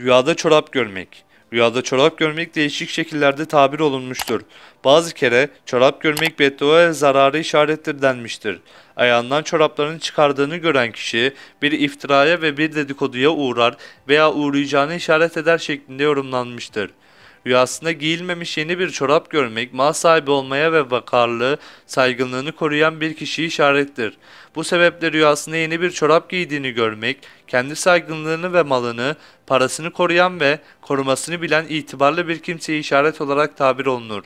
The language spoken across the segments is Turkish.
Rüyada çorap görmek. Rüyada çorap görmek değişik şekillerde tabir olunmuştur. Bazı kere çorap görmek beddua ve zararı işarettir denmiştir. Ayağından çorapların çıkardığını gören kişi bir iftiraya ve bir dedikoduya uğrar veya uğrayacağını işaret eder şeklinde yorumlanmıştır. Rüyasında giyilmemiş yeni bir çorap görmek, mal sahibi olmaya ve vakarlığı, saygınlığını koruyan bir kişiyi işarettir. Bu sebeple rüyasında yeni bir çorap giydiğini görmek, kendi saygınlığını ve malını, parasını koruyan ve korumasını bilen itibarlı bir kimseyi işaret olarak tabir olunur.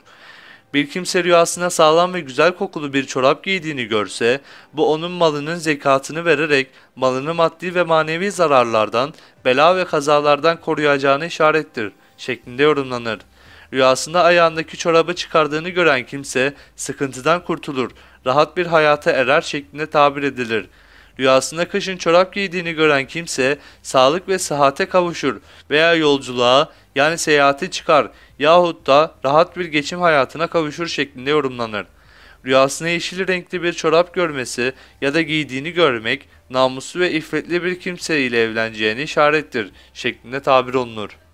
Bir kimse rüyasında sağlam ve güzel kokulu bir çorap giydiğini görse, bu onun malının zekatını vererek malını maddi ve manevi zararlardan, bela ve kazalardan koruyacağını işarettir şeklinde yorumlanır. Rüyasında ayağındaki çorabı çıkardığını gören kimse sıkıntıdan kurtulur, rahat bir hayata erer şeklinde tabir edilir. Rüyasında kışın çorap giydiğini gören kimse sağlık ve sıhhate kavuşur veya yolculuğa yani seyahate çıkar yahut da rahat bir geçim hayatına kavuşur şeklinde yorumlanır. Rüyasında yeşil renkli bir çorap görmesi ya da giydiğini görmek namuslu ve iffetli bir kimse ile evleneceğini işarettir şeklinde tabir olunur.